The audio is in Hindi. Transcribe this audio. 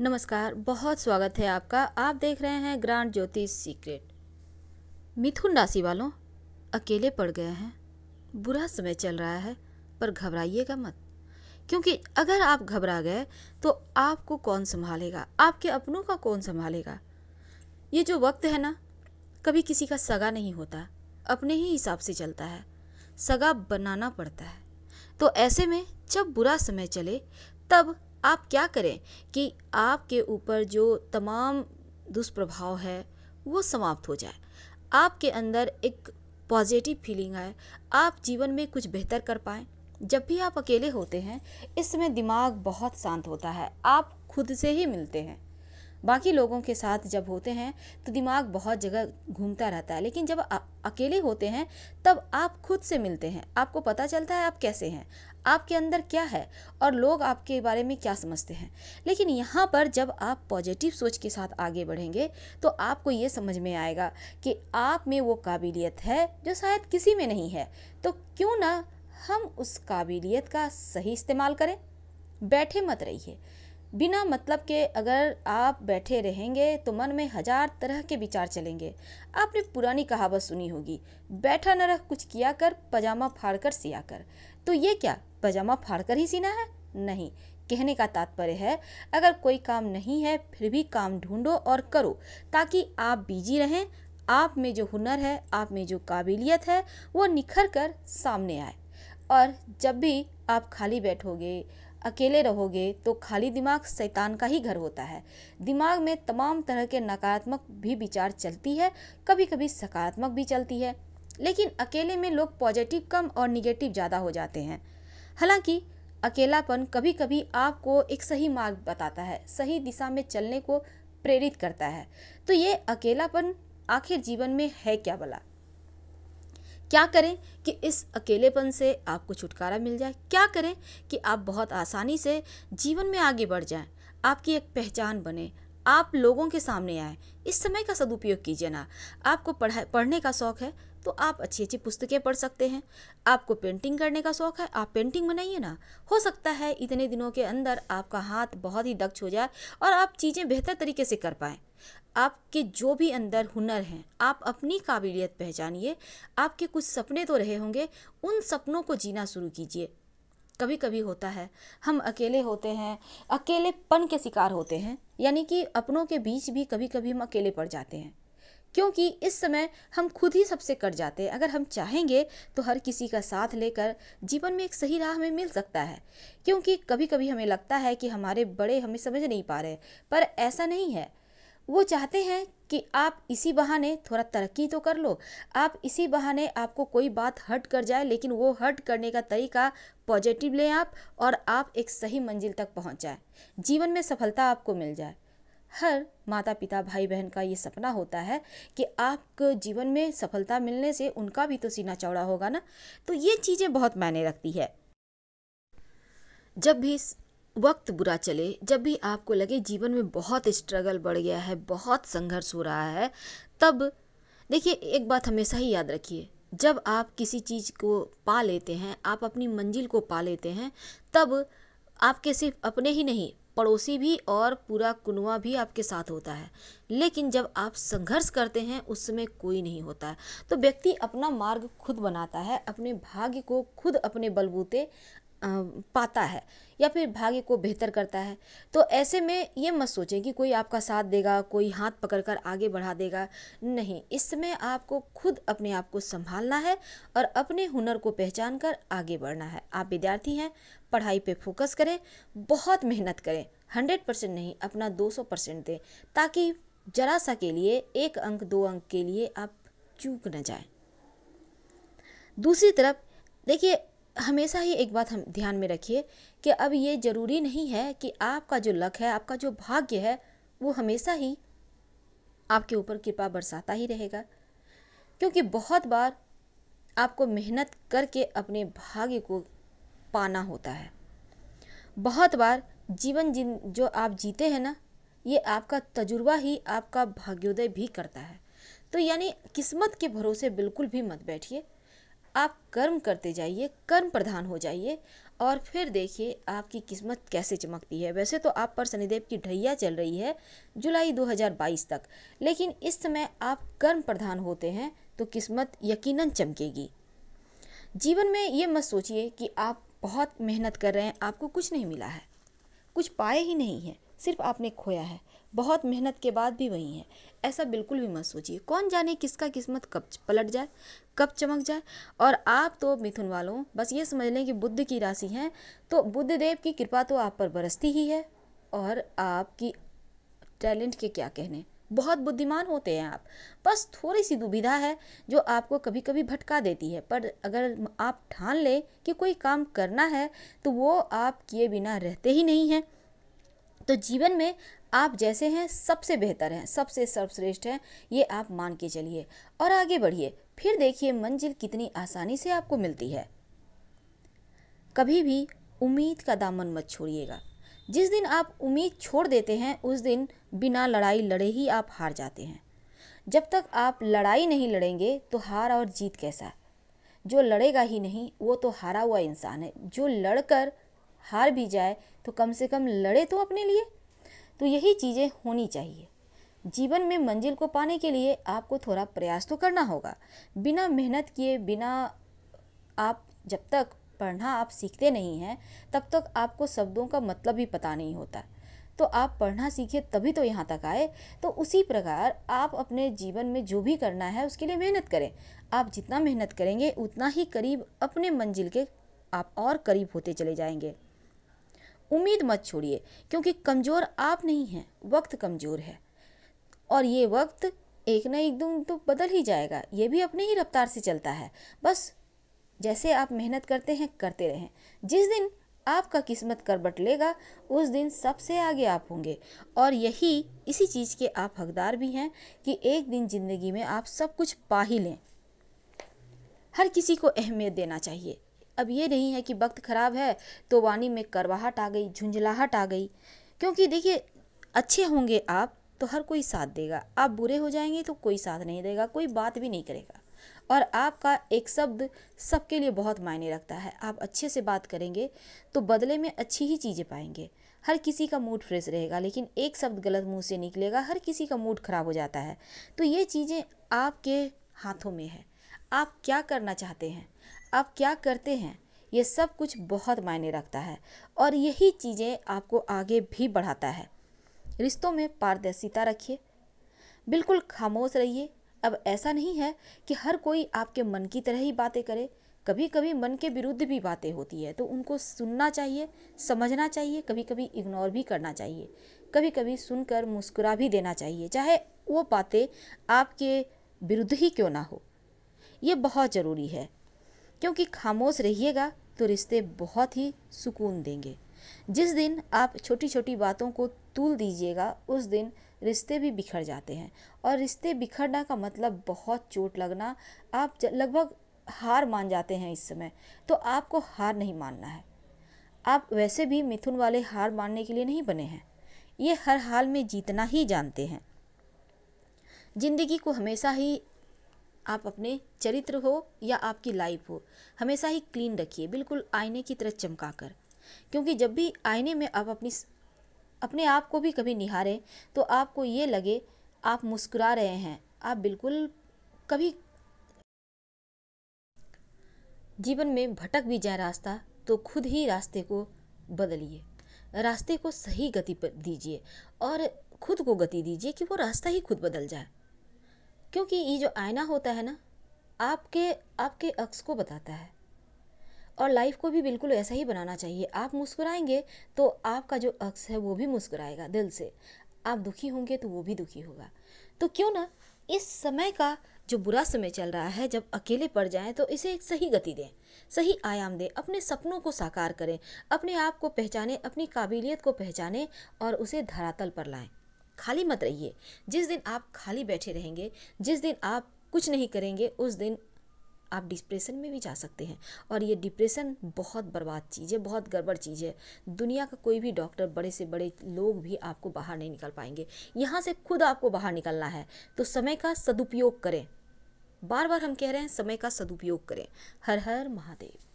नमस्कार बहुत स्वागत है आपका आप देख रहे हैं ग्रांड ज्योतिष सीक्रेट मिथुन राशि वालों अकेले पड़ गए हैं बुरा समय चल रहा है पर घबराइएगा मत क्योंकि अगर आप घबरा गए तो आपको कौन संभालेगा आपके अपनों का कौन संभालेगा ये जो वक्त है ना कभी किसी का सगा नहीं होता अपने ही हिसाब से चलता है सगा बनाना पड़ता है तो ऐसे में जब बुरा समय चले तब आप क्या करें कि आपके ऊपर जो तमाम दुष्प्रभाव है वो समाप्त हो जाए आपके अंदर एक पॉजिटिव फीलिंग आए आप जीवन में कुछ बेहतर कर पाए जब भी आप अकेले होते हैं इस समय दिमाग बहुत शांत होता है आप खुद से ही मिलते हैं बाकी लोगों के साथ जब होते हैं तो दिमाग बहुत जगह घूमता रहता है लेकिन जब अकेले होते हैं तब आप खुद से मिलते हैं आपको पता चलता है आप कैसे हैं आपके अंदर क्या है और लोग आपके बारे में क्या समझते हैं लेकिन यहाँ पर जब आप पॉजिटिव सोच के साथ आगे बढ़ेंगे तो आपको ये समझ में आएगा कि आप में वो काबिलियत है जो शायद किसी में नहीं है तो क्यों ना हम उस काबिलियत का सही इस्तेमाल करें बैठे मत रहिए बिना मतलब के अगर आप बैठे रहेंगे तो मन में हजार तरह के विचार चलेंगे आपने पुरानी कहावत सुनी होगी बैठा न रह कुछ किया कर पजामा फाड़ कर सिया कर तो ये क्या पजामा फाड़ कर ही सीना है नहीं कहने का तात्पर्य है अगर कोई काम नहीं है फिर भी काम ढूंढो और करो ताकि आप बिजी रहें आप में जो हुनर है आप में जो काबिलियत है वो निखर कर सामने आए और जब भी आप खाली बैठोगे अकेले रहोगे तो खाली दिमाग शैतान का ही घर होता है दिमाग में तमाम तरह के नकारात्मक भी विचार चलती है कभी कभी सकारात्मक भी चलती है लेकिन अकेले में लोग पॉजिटिव कम और निगेटिव ज़्यादा हो जाते हैं हालांकि अकेलापन कभी कभी आपको एक सही मार्ग बताता है सही दिशा में चलने को प्रेरित करता है तो ये अकेलापन आखिर जीवन में है क्या भला क्या करें कि इस अकेलेपन से आपको छुटकारा मिल जाए क्या करें कि आप बहुत आसानी से जीवन में आगे बढ़ जाएं आपकी एक पहचान बने आप लोगों के सामने आए इस समय का सदुपयोग कीजिए ना आपको पढ़ा पढ़ने का शौक़ है तो आप अच्छी अच्छी पुस्तकें पढ़ सकते हैं आपको पेंटिंग करने का शौक़ है आप पेंटिंग बनाइए ना हो सकता है इतने दिनों के अंदर आपका हाथ बहुत ही दक्ष हो जाए और आप चीज़ें बेहतर तरीके से कर पाएँ आपके जो भी अंदर हुनर हैं आप अपनी काबिलियत पहचानिए आपके कुछ सपने तो रहे होंगे उन सपनों को जीना शुरू कीजिए कभी कभी होता है हम अकेले होते हैं अकेलेपन के शिकार होते हैं यानी कि अपनों के बीच भी कभी कभी हम अकेले पड़ जाते हैं क्योंकि इस समय हम खुद ही सबसे कट जाते हैं अगर हम चाहेंगे तो हर किसी का साथ लेकर जीवन में एक सही राह हमें मिल सकता है क्योंकि कभी कभी हमें लगता है कि हमारे बड़े हमें समझ नहीं पा रहे पर ऐसा नहीं है वो चाहते हैं कि आप इसी बहाने थोड़ा तरक्की तो कर लो आप इसी बहाने आपको कोई बात हट कर जाए लेकिन वो हट करने का तरीका पॉजिटिव लें आप और आप एक सही मंजिल तक पहुंच जाए जीवन में सफलता आपको मिल जाए हर माता पिता भाई बहन का ये सपना होता है कि आपके जीवन में सफलता मिलने से उनका भी तो सीना चौड़ा होगा ना तो ये चीज़ें बहुत मायने रखती है जब भी वक्त बुरा चले जब भी आपको लगे जीवन में बहुत स्ट्रगल बढ़ गया है बहुत संघर्ष हो रहा है तब देखिए एक बात हमेशा ही याद रखिए जब आप किसी चीज़ को पा लेते हैं आप अपनी मंजिल को पा लेते हैं तब आपके सिर्फ अपने ही नहीं पड़ोसी भी और पूरा कुनवा भी आपके साथ होता है लेकिन जब आप संघर्ष करते हैं उस समय कोई नहीं होता है तो व्यक्ति अपना मार्ग खुद बनाता है अपने भाग्य को खुद अपने बलबूते पाता है या फिर भाग्य को बेहतर करता है तो ऐसे में ये मत सोचें कि कोई आपका साथ देगा कोई हाथ पकड़कर आगे बढ़ा देगा नहीं इस समय आपको खुद अपने आप को संभालना है और अपने हुनर को पहचान कर आगे बढ़ना है आप विद्यार्थी हैं पढ़ाई पे फोकस करें बहुत मेहनत करें हंड्रेड परसेंट नहीं अपना दो सौ परसेंट दें ताकि जरा सा के लिए एक अंक दो अंक के लिए आप चूक न जाए दूसरी तरफ देखिए हमेशा ही एक बात हम ध्यान में रखिए कि अब ये ज़रूरी नहीं है कि आपका जो लक है आपका जो भाग्य है वो हमेशा ही आपके ऊपर कृपा बरसाता ही रहेगा क्योंकि बहुत बार आपको मेहनत करके अपने भाग्य को पाना होता है बहुत बार जीवन जिन जो आप जीते हैं ना ये आपका तजुर्बा ही आपका भाग्योदय भी करता है तो यानी किस्मत के भरोसे बिल्कुल भी मत बैठिए आप कर्म करते जाइए कर्म प्रधान हो जाइए और फिर देखिए आपकी किस्मत कैसे चमकती है वैसे तो आप पर शनिदेव की ढैया चल रही है जुलाई 2022 तक लेकिन इस समय आप कर्म प्रधान होते हैं तो किस्मत यकीनन चमकेगी जीवन में ये मत सोचिए कि आप बहुत मेहनत कर रहे हैं आपको कुछ नहीं मिला है कुछ पाए ही नहीं है सिर्फ आपने खोया है बहुत मेहनत के बाद भी वही है ऐसा बिल्कुल भी मत सोचिए कौन जाने किसका किस्मत कब पलट जाए कब चमक जाए और आप तो मिथुन वालों बस ये समझ लें कि बुद्ध की राशि हैं तो बुद्ध देव की कृपा तो आप पर बरसती ही है और आपकी टैलेंट के क्या कहने बहुत बुद्धिमान होते हैं आप बस थोड़ी सी दुविधा है जो आपको कभी कभी भटका देती है पर अगर आप ठान लें कि कोई काम करना है तो वो आप किए बिना रहते ही नहीं हैं तो जीवन में आप जैसे हैं सबसे बेहतर हैं सबसे सर्वश्रेष्ठ हैं ये आप मान के चलिए और आगे बढ़िए फिर देखिए मंजिल कितनी आसानी से आपको मिलती है कभी भी उम्मीद का दामन मत छोड़िएगा जिस दिन आप उम्मीद छोड़ देते हैं उस दिन बिना लड़ाई लड़े ही आप हार जाते हैं जब तक आप लड़ाई नहीं लड़ेंगे तो हार और जीत कैसा जो लड़ेगा ही नहीं वो तो हारा हुआ इंसान है जो लड़कर हार भी जाए तो कम से कम लड़े तो अपने लिए तो यही चीज़ें होनी चाहिए जीवन में मंजिल को पाने के लिए आपको थोड़ा प्रयास तो करना होगा बिना मेहनत किए बिना आप जब तक पढ़ना आप सीखते नहीं हैं तब तक आपको शब्दों का मतलब भी पता नहीं होता तो आप पढ़ना सीखे तभी तो यहाँ तक आए तो उसी प्रकार आप अपने जीवन में जो भी करना है उसके लिए मेहनत करें आप जितना मेहनत करेंगे उतना ही करीब अपने मंजिल के आप और करीब होते चले जाएंगे उम्मीद मत छोड़िए क्योंकि कमज़ोर आप नहीं हैं वक्त कमज़ोर है और ये वक्त एक ना एक दिन तो बदल ही जाएगा ये भी अपने ही रफ्तार से चलता है बस जैसे आप मेहनत करते हैं करते रहें जिस दिन आपका किस्मत करबट लेगा उस दिन सबसे आगे आप होंगे और यही इसी चीज़ के आप हकदार भी हैं कि एक दिन ज़िंदगी में आप सब कुछ पा ही लें हर किसी को अहमियत देना चाहिए अब ये नहीं है कि वक्त ख़राब है तो वाणी में करवाहट आ गई झुंझलाहट आ गई क्योंकि देखिए अच्छे होंगे आप तो हर कोई साथ देगा आप बुरे हो जाएंगे तो कोई साथ नहीं देगा कोई बात भी नहीं करेगा और आपका एक शब्द सबके लिए बहुत मायने रखता है आप अच्छे से बात करेंगे तो बदले में अच्छी ही चीज़ें पाएंगे हर किसी का मूड फ्रेश रहेगा लेकिन एक शब्द गलत मुंह से निकलेगा हर किसी का मूड ख़राब हो जाता है तो ये चीज़ें आपके हाथों में है आप क्या करना चाहते हैं आप क्या करते हैं ये सब कुछ बहुत मायने रखता है और यही चीज़ें आपको आगे भी बढ़ाता है रिश्तों में पारदर्शिता रखिए बिल्कुल खामोश रहिए अब ऐसा नहीं है कि हर कोई आपके मन की तरह ही बातें करे कभी कभी मन के विरुद्ध भी बातें होती है तो उनको सुनना चाहिए समझना चाहिए कभी कभी इग्नोर भी करना चाहिए कभी कभी सुनकर मुस्कुरा भी देना चाहिए चाहे वो बातें आपके विरुद्ध ही क्यों ना हो ये बहुत ज़रूरी है क्योंकि खामोश रहिएगा तो रिश्ते बहुत ही सुकून देंगे जिस दिन आप छोटी छोटी बातों को तूल दीजिएगा उस दिन रिश्ते भी बिखर जाते हैं और रिश्ते बिखरना का मतलब बहुत चोट लगना आप लगभग हार मान जाते हैं इस समय तो आपको हार नहीं मानना है आप वैसे भी मिथुन वाले हार मानने के लिए नहीं बने हैं ये हर हाल में जीतना ही जानते हैं ज़िंदगी को हमेशा ही आप अपने चरित्र हो या आपकी लाइफ हो हमेशा ही क्लीन रखिए बिल्कुल आईने की तरह चमका कर क्योंकि जब भी आईने में आप अपनी अपने आप को भी कभी निहारें तो आपको ये लगे आप मुस्कुरा रहे हैं आप बिल्कुल कभी जीवन में भटक भी जाए रास्ता तो खुद ही रास्ते को बदलिए रास्ते को सही गति पर दीजिए और खुद को गति दीजिए कि वो रास्ता ही खुद बदल जाए क्योंकि ये जो आईना होता है ना आपके आपके अक्स को बताता है और लाइफ को भी बिल्कुल ऐसा ही बनाना चाहिए आप मुस्कुराएंगे तो आपका जो अक्स है वो भी मुस्कुराएगा दिल से आप दुखी होंगे तो वो भी दुखी होगा तो क्यों ना इस समय का जो बुरा समय चल रहा है जब अकेले पड़ जाएं तो इसे एक सही गति दें सही आयाम दें अपने सपनों को साकार करें अपने आप को पहचानें अपनी काबिलियत को पहचानें और उसे धरातल पर लाएं खाली मत रहिए जिस दिन आप खाली बैठे रहेंगे जिस दिन आप कुछ नहीं करेंगे उस दिन आप डिप्रेशन में भी जा सकते हैं और ये डिप्रेशन बहुत बर्बाद चीज़ है बहुत गड़बड़ चीज़ है दुनिया का कोई भी डॉक्टर बड़े से बड़े लोग भी आपको बाहर नहीं निकल पाएंगे यहाँ से खुद आपको बाहर निकलना है तो समय का सदुपयोग करें बार बार हम कह रहे हैं समय का सदुपयोग करें हर हर महादेव